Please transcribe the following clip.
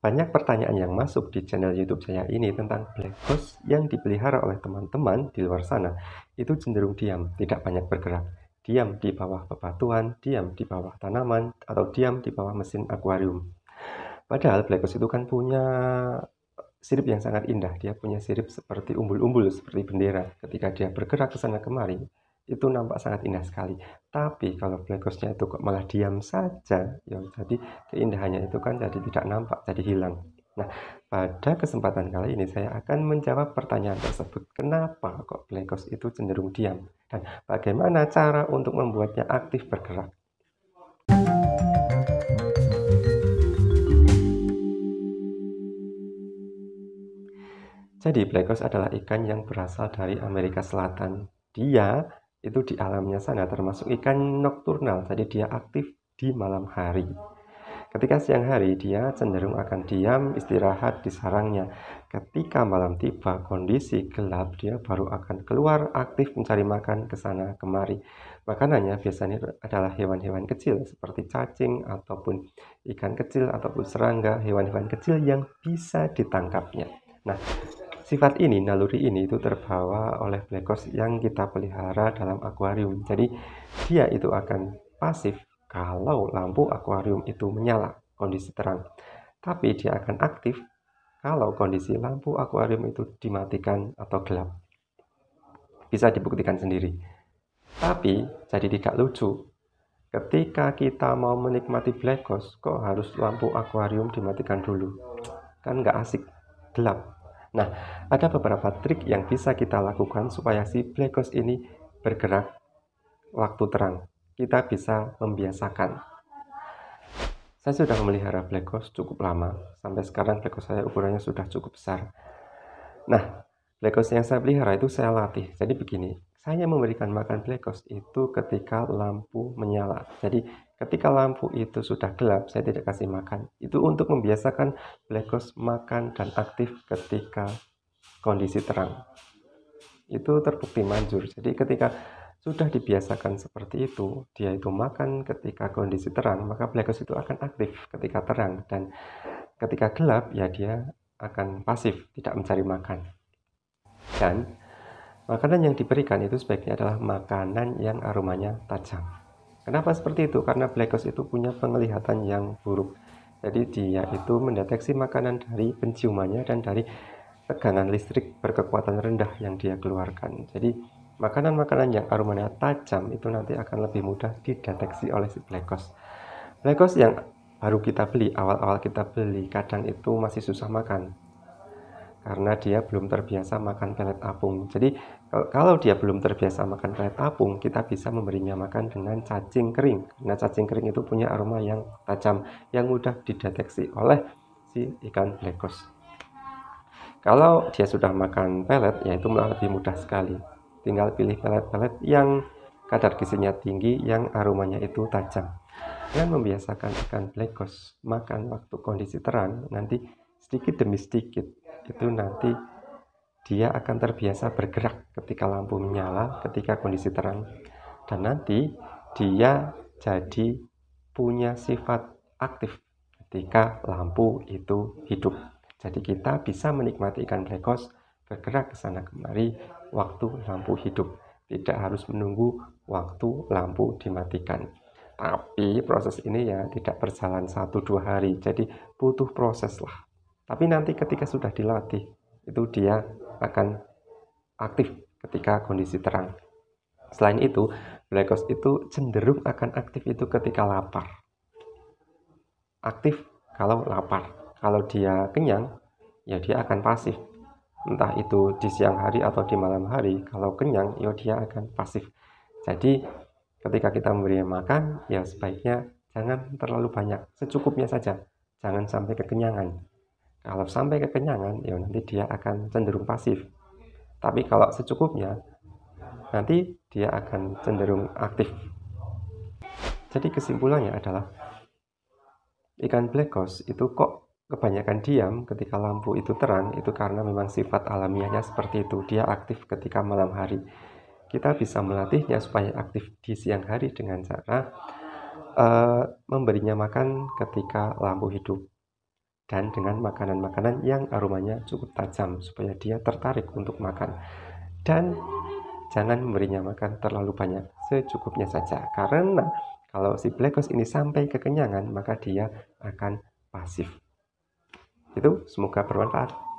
Banyak pertanyaan yang masuk di channel YouTube saya ini tentang black box yang dipelihara oleh teman-teman di luar sana. Itu cenderung diam, tidak banyak bergerak. Diam di bawah bebatuan, diam di bawah tanaman, atau diam di bawah mesin akuarium. Padahal black box itu kan punya sirip yang sangat indah. Dia punya sirip seperti umbul-umbul, seperti bendera. Ketika dia bergerak ke sana kemari, itu nampak sangat indah sekali. Tapi kalau plekosnya itu kok malah diam saja, ya jadi keindahannya itu kan jadi tidak nampak, jadi hilang. Nah, pada kesempatan kali ini saya akan menjawab pertanyaan tersebut. Kenapa kok plekos itu cenderung diam? Dan bagaimana cara untuk membuatnya aktif bergerak? Jadi, black adalah ikan yang berasal dari Amerika Selatan. Dia itu di alamnya sana termasuk ikan nokturnal tadi dia aktif di malam hari ketika siang hari dia cenderung akan diam istirahat di sarangnya ketika malam tiba kondisi gelap dia baru akan keluar aktif mencari makan ke sana kemari makanannya biasanya adalah hewan-hewan kecil seperti cacing ataupun ikan kecil ataupun serangga hewan-hewan kecil yang bisa ditangkapnya nah sifat ini, naluri ini itu terbawa oleh black horse yang kita pelihara dalam akuarium. Jadi dia itu akan pasif kalau lampu akuarium itu menyala, kondisi terang. Tapi dia akan aktif kalau kondisi lampu akuarium itu dimatikan atau gelap. Bisa dibuktikan sendiri. Tapi jadi tidak lucu ketika kita mau menikmati black kok harus lampu akuarium dimatikan dulu kan nggak asik gelap Nah, ada beberapa trik yang bisa kita lakukan supaya si black ghost ini bergerak waktu terang. Kita bisa membiasakan. Saya sudah memelihara black ghost cukup lama. Sampai sekarang black ghost saya ukurannya sudah cukup besar. Nah, black ghost yang saya pelihara itu saya latih. Jadi begini, saya memberikan makan blekos itu ketika lampu menyala. Jadi ketika lampu itu sudah gelap, saya tidak kasih makan. Itu untuk membiasakan blekos makan dan aktif ketika kondisi terang. Itu terbukti manjur. Jadi ketika sudah dibiasakan seperti itu, dia itu makan ketika kondisi terang, maka ghost itu akan aktif ketika terang dan ketika gelap ya dia akan pasif, tidak mencari makan. Dan Makanan yang diberikan itu sebaiknya adalah makanan yang aromanya tajam. Kenapa seperti itu? Karena black ghost itu punya penglihatan yang buruk. Jadi dia itu mendeteksi makanan dari penciumannya dan dari tegangan listrik berkekuatan rendah yang dia keluarkan. Jadi makanan-makanan yang aromanya tajam itu nanti akan lebih mudah dideteksi oleh si black ghost. Black ghost yang baru kita beli, awal-awal kita beli, kadang itu masih susah makan karena dia belum terbiasa makan pelet apung. Jadi kalau dia belum terbiasa makan pelet apung, kita bisa memberinya makan dengan cacing kering. Nah, cacing kering itu punya aroma yang tajam yang mudah dideteksi oleh si ikan blekos. Kalau dia sudah makan pelet, ya itu lebih mudah sekali. Tinggal pilih pelet-pelet yang kadar gizinya tinggi yang aromanya itu tajam. Dan membiasakan ikan blekos makan waktu kondisi terang, nanti sedikit demi sedikit itu nanti dia akan terbiasa bergerak ketika lampu menyala, ketika kondisi terang. Dan nanti dia jadi punya sifat aktif ketika lampu itu hidup. Jadi kita bisa menikmati ikan blekos bergerak ke sana kemari waktu lampu hidup. Tidak harus menunggu waktu lampu dimatikan. Tapi proses ini ya tidak berjalan satu dua hari. Jadi butuh proses lah tapi nanti ketika sudah dilatih, itu dia akan aktif ketika kondisi terang. Selain itu, black ghost itu cenderung akan aktif itu ketika lapar. Aktif kalau lapar. Kalau dia kenyang, ya dia akan pasif. Entah itu di siang hari atau di malam hari, kalau kenyang, ya dia akan pasif. Jadi, ketika kita memberi makan, ya sebaiknya jangan terlalu banyak, secukupnya saja. Jangan sampai kekenyangan. Kalau sampai kekenyangan, ya nanti dia akan cenderung pasif. Tapi kalau secukupnya, nanti dia akan cenderung aktif. Jadi kesimpulannya adalah ikan black itu kok kebanyakan diam ketika lampu itu terang itu karena memang sifat alamiahnya seperti itu. Dia aktif ketika malam hari. Kita bisa melatihnya supaya aktif di siang hari dengan cara uh, memberinya makan ketika lampu hidup dan dengan makanan-makanan yang aromanya cukup tajam supaya dia tertarik untuk makan dan jangan memberinya makan terlalu banyak secukupnya saja karena kalau si black ghost ini sampai kekenyangan maka dia akan pasif itu semoga bermanfaat